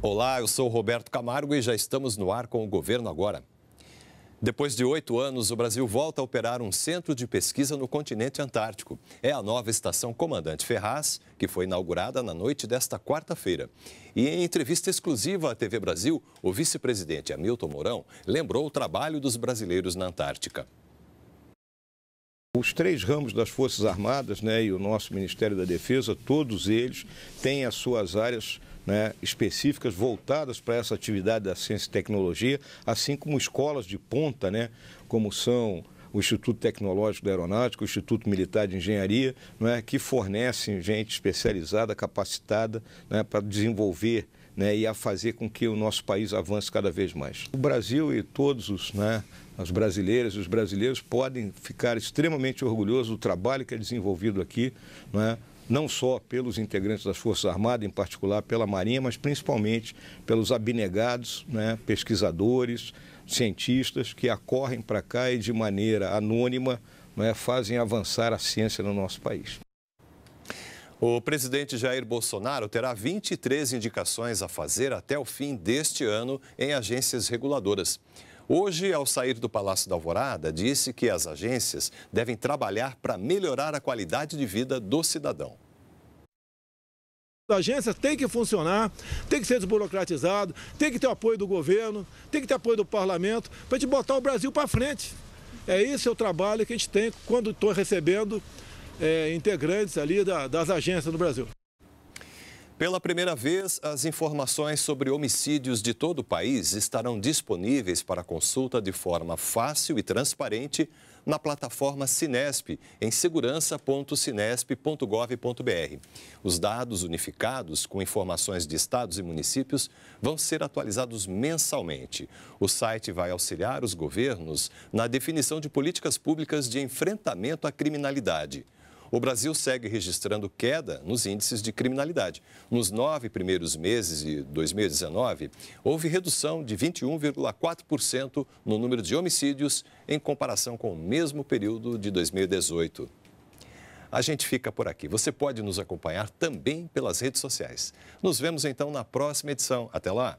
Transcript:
Olá, eu sou Roberto Camargo e já estamos no ar com o Governo Agora. Depois de oito anos, o Brasil volta a operar um centro de pesquisa no continente antártico. É a nova estação Comandante Ferraz, que foi inaugurada na noite desta quarta-feira. E em entrevista exclusiva à TV Brasil, o vice-presidente Hamilton Mourão lembrou o trabalho dos brasileiros na Antártica. Os três ramos das Forças Armadas né, e o nosso Ministério da Defesa, todos eles têm as suas áreas né, específicas voltadas para essa atividade da ciência e tecnologia, assim como escolas de ponta, né, como são o Instituto Tecnológico da Aeronáutica, o Instituto Militar de Engenharia, né, que fornecem gente especializada, capacitada né, para desenvolver né, e a fazer com que o nosso país avance cada vez mais. O Brasil e todos os, né, as brasileiras e os brasileiros podem ficar extremamente orgulhosos do trabalho que é desenvolvido aqui, né, não só pelos integrantes das Forças Armadas, em particular pela Marinha, mas principalmente pelos abnegados, né, pesquisadores, cientistas que acorrem para cá e de maneira anônima né, fazem avançar a ciência no nosso país. O presidente Jair Bolsonaro terá 23 indicações a fazer até o fim deste ano em agências reguladoras. Hoje, ao sair do Palácio da Alvorada, disse que as agências devem trabalhar para melhorar a qualidade de vida do cidadão. As agências têm que funcionar, tem que ser desburocratizado, tem que ter o apoio do governo, tem que ter apoio do parlamento, para a gente botar o Brasil para frente. É esse é o trabalho que a gente tem quando estou recebendo é, integrantes ali da, das agências no Brasil. Pela primeira vez, as informações sobre homicídios de todo o país estarão disponíveis para consulta de forma fácil e transparente na plataforma Sinesp, em segurança.sinesp.gov.br. Os dados unificados com informações de estados e municípios vão ser atualizados mensalmente. O site vai auxiliar os governos na definição de políticas públicas de enfrentamento à criminalidade. O Brasil segue registrando queda nos índices de criminalidade. Nos nove primeiros meses de 2019, houve redução de 21,4% no número de homicídios em comparação com o mesmo período de 2018. A gente fica por aqui. Você pode nos acompanhar também pelas redes sociais. Nos vemos então na próxima edição. Até lá!